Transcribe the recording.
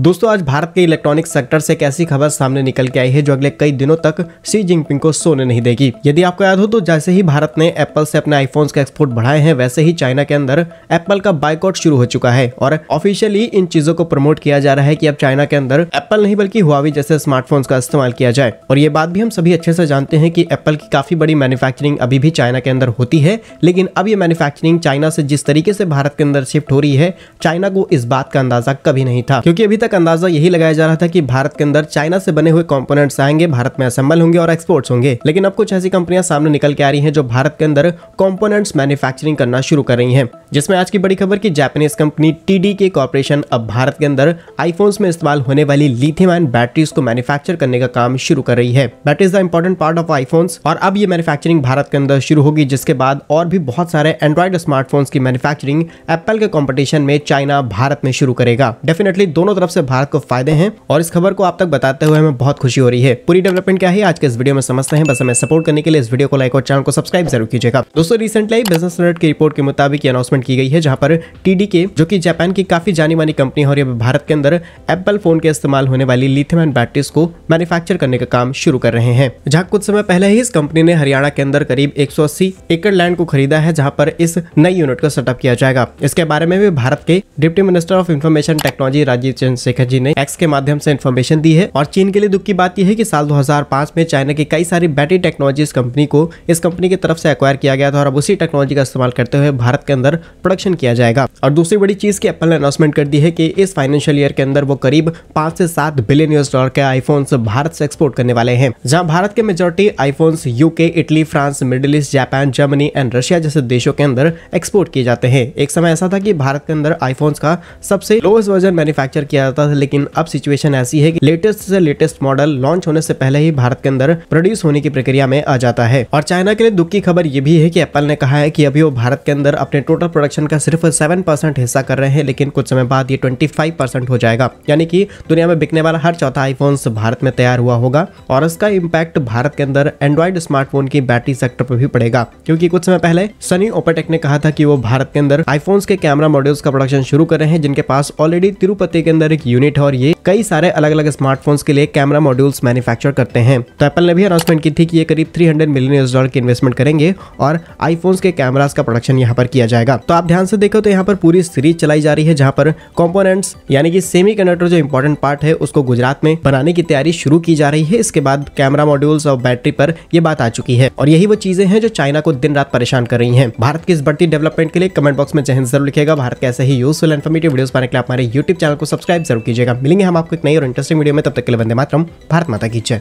दोस्तों आज भारत के इलेक्ट्रॉनिक सेक्टर से एक ऐसी खबर सामने निकल के आई है जो अगले कई दिनों तक शी जिनपिंग को सोने नहीं देगी यदि आपको याद हो तो जैसे ही भारत ने एप्पल से अपने आईफोन्स का एक्सपोर्ट बढ़ाए हैं वैसे ही चाइना के अंदर एप्पल का बाइकआउट शुरू हो चुका है और ऑफिशियली इन चीजों को प्रमोट किया जा रहा है की अब चाइना के अंदर एप्पल नहीं बल्कि हुआवी जैसे स्मार्टफोन का इस्तेमाल किया जाए और ये बात भी हम सभी अच्छे से जानते हैं की एप्पल की काफी बड़ी मैन्युफैक्चरिंग अभी भी चाइना के अंदर होती है लेकिन अब ये मैन्युफैक्चरिंग चाइना से जिस तरीके से भारत के अंदर शिफ्ट हो रही है चाइना को इस बात का अंदाजा कभी नहीं था क्योंकि अभी तक अंदाजा यही लगाया जा रहा था कि भारत के अंदर चाइना से बने हुए कंपोनेंट्स आएंगे भारत में असेंबल होंगे और एक्सपोर्ट्स होंगे लेकिन अब कुछ ऐसी कंपनियां सामने निकल के आ रही हैं जो भारत के अंदर कंपोनेंट्स मैन्युफैक्चरिंग करना शुरू कर रही हैं जिसमें आज की बड़ी खबर की Japanese company T D K corporation अब भारत के अंदर आईफोन्स में इस्तेमाल होने वाली लिथियम आयन बैटरीज को मैन्युफैक्चर करने का काम शुरू कर रही है batteries the important part of iPhones और अब ये मैन्युफैक्चरिंग भारत के अंदर शुरू होगी जिसके बाद और भी बहुत सारे एंड्रॉइड स्मार्टफोन्स की मैन्युफैक्चरिंग एप्पल के कॉम्पिटिशन में चाइना भारत में शुरू करेगा डेफिनेटली दोनों तरफ से भारत को फायदे हैं और इस खबर को आप तक बताते हुए हमें बहुत खुशी हो रही है पूरी डेवलपमेंट क्या है आज के इस वीडियो में समझते हैं बस हमें सपोर्ट करने के लिए इस वीडियो को लाइक और चैनल को सब्सक्राइब जरूर कीजिएगा दोस्तों रिसेंटली बिजनेस की रिपोर्ट के मुताबिक अनाउंसमेंट डेवलपमेंट की गई है जहां पर टीडीके जो कि जापान की काफी जानी मानी कंपनी है और भारत के अंदर एप्पल फोन के इस्तेमाल होने वाली लिथियम एंड बैटरीज को मैन्युफैक्चर करने का काम शुरू कर रहे हैं जहाँ कुछ समय पहले ही इस कंपनी ने हरियाणा के अंदर करीब एक एकड़ लैंड को खरीदा है जहाँ पर इस नई यूनिट को सेटअप किया जाएगा इसके बारे में भी भारत के deputy minister of information technology Rajiv Chandrasekhar ji ने एक्स के माध्यम से इन्फॉर्मेशन दी है और चीन के लिए दुख की बात यह है कि साल 2005 में चाइना की कई सारी बैटरी टेक्नोलॉजी कंपनी को इस कंपनी की तरफ से एक्वायर किया गया था और अब उसी टेक्नोलॉजी का इस्तेमाल करते हुए भारत के अंदर प्रोडक्शन किया जाएगा और दूसरी बड़ी चीज़ की एप्पल ने अनाउंसमेंट कर दी है कि इस फाइनेंशियल ईयर के अंदर वो करीब पांच से सात बिलियन यूएस डॉलर के आईफोन भारत से एक्सपोर्ट करने वाले हैं जहाँ भारत के majority iPhones UK Italy France Middle East Japan Germany and Russia जैसे देशों के अंदर एक्सपोर्ट किए जाते हैं एक समय ऐसा था कि भारत के अंदर आईफोन्स का सबसे लोएस्ट वर्जन मैन्युफैक्चर किया जाता था लेकिन अब सिचुएशन ऐसी है कि लेटेस्ट से लेटेस्ट मॉडल लॉन्च होने से पहले ही भारत के अंदर प्रोड्यूस होने की प्रक्रिया में आ जाता है और चाइना के लिए दुख की खबर ये भी है कि एप्पल ने कहा है कि अभी वो भारत के अंदर अपने टोटल प्रोडक्शन का सिर्फ सेवन परसेंट हिस्सा कर रहे हैं लेकिन कुछ समय बाद ये ट्वेंटी फाइव परसेंट हो जाएगा यानी कि दुनिया में बिकने वाला हर चौथा आईफोन्स भारत में तैयार हुआ होगा और इसका इम्पैक्ट भारत के अंदर एंड्रॉइड स्मार्टफोन की बैटरी सेक्टर पर भी पड़ेगा क्योंकि कुछ समय पहले सनी ओपेटेक ने कहा था कि वो भारत के अंदर आईफोन के कैमरा मॉड्यूल्स का प्रोडक्शन शुरू कर रहे हैं जिनके पास ऑलरेडी तिरुपति के अंदर एक यूनिट है और ये कई सारे अलग अलग स्मार्टफोन्स के लिए कैमरा मॉड्यूल्स मैन्युफैक्चर करते हैं तो एप्पल ने भी अनाउंसमेंट की थी कि ये करीब 300 मिलियन डॉलर की इन्वेस्टमेंट करेंगे और आईफोन्स के कैमरास का प्रोडक्शन यहाँ पर किया जाएगा तो आप ध्यान से देखो तो यहाँ पर पूरी सीरीज चलाई जा रही है जहाँ पर कॉम्पोनेंट्स यानी कि सेमी जो इम्पोर्टेंट पार्ट है उसको गुजरात में बनाने की तैयारी शुरू की जा रही है इसके बाद कैमरा मॉड्यूल्स और बैटरी पर यह बात आ चुकी है और यही वो चीजें हैं जो चाइना को दिन रात परेशान कर रही है भारत की इस बढ़ती डेवलपमेंट के लिए कमेंट बॉक्स में जहन जरूर लिखेगा भारत के ऐसे ही यूजफुल इन्फॉर्मेटिव वीडियो पाने के लिए हमारे यूट्यूब चैनल को सब्सक्राइब जरूर कीजिएगा मिलेंगे हम आपको एक नई और इंटरेस्टिंग वीडियो में तब तक के लिए वंदे मातरम भारत माता की जय